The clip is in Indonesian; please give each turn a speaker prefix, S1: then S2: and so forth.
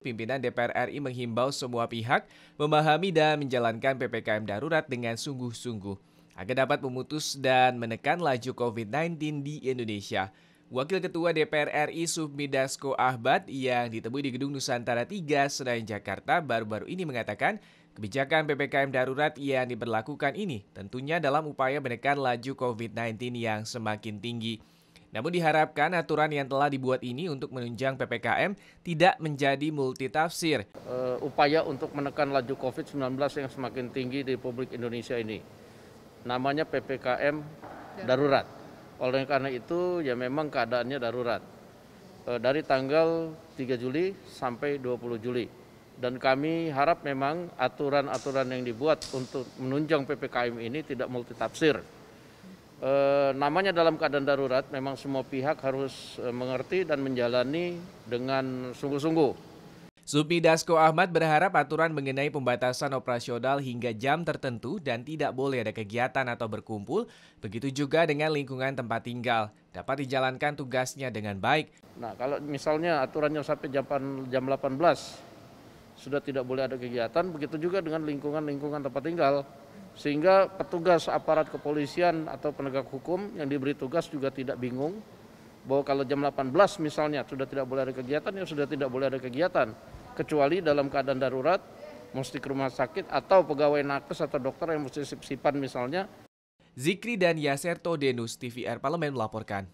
S1: Pimpinan DPR RI menghimbau semua pihak memahami dan menjalankan PPKM darurat dengan sungguh-sungguh agar dapat memutus dan menekan laju COVID-19 di Indonesia. Wakil Ketua DPR RI Sufmi Dasko Ahmad yang ditemui di Gedung Nusantara 3 Senayan Jakarta baru-baru ini mengatakan kebijakan PPKM darurat yang diberlakukan ini tentunya dalam upaya menekan laju COVID-19 yang semakin tinggi. Namun diharapkan aturan yang telah dibuat ini untuk menunjang PPKM tidak menjadi multitafsir. Uh, upaya untuk menekan laju COVID-19 yang semakin tinggi di republik
S2: Indonesia ini. Namanya PPKM darurat. Oleh karena itu ya memang keadaannya darurat. Uh, dari tanggal 3 Juli sampai 20 Juli. Dan kami harap memang aturan-aturan yang dibuat untuk menunjang PPKM ini tidak multitafsir e, namanya dalam keadaan darurat memang
S1: semua pihak harus eh, mengerti dan menjalani dengan sungguh-sungguh. Supi Dasko Ahmad berharap aturan mengenai pembatasan operasional hingga jam tertentu dan tidak boleh ada kegiatan atau berkumpul, begitu juga dengan lingkungan tempat tinggal, dapat dijalankan tugasnya dengan baik.
S2: Nah, kalau misalnya aturannya sampai jam, jam 18, sudah tidak boleh ada kegiatan, begitu juga dengan lingkungan-lingkungan tempat tinggal sehingga petugas aparat kepolisian atau penegak hukum yang diberi tugas juga tidak bingung bahwa kalau jam 18 misalnya sudah tidak boleh ada kegiatan ya sudah tidak boleh ada kegiatan kecuali dalam keadaan darurat mesti ke rumah sakit atau pegawai nakes atau dokter yang
S1: mesti sip-sipan misalnya. Zikri dan Yaserto Denus TVR Parlemen melaporkan.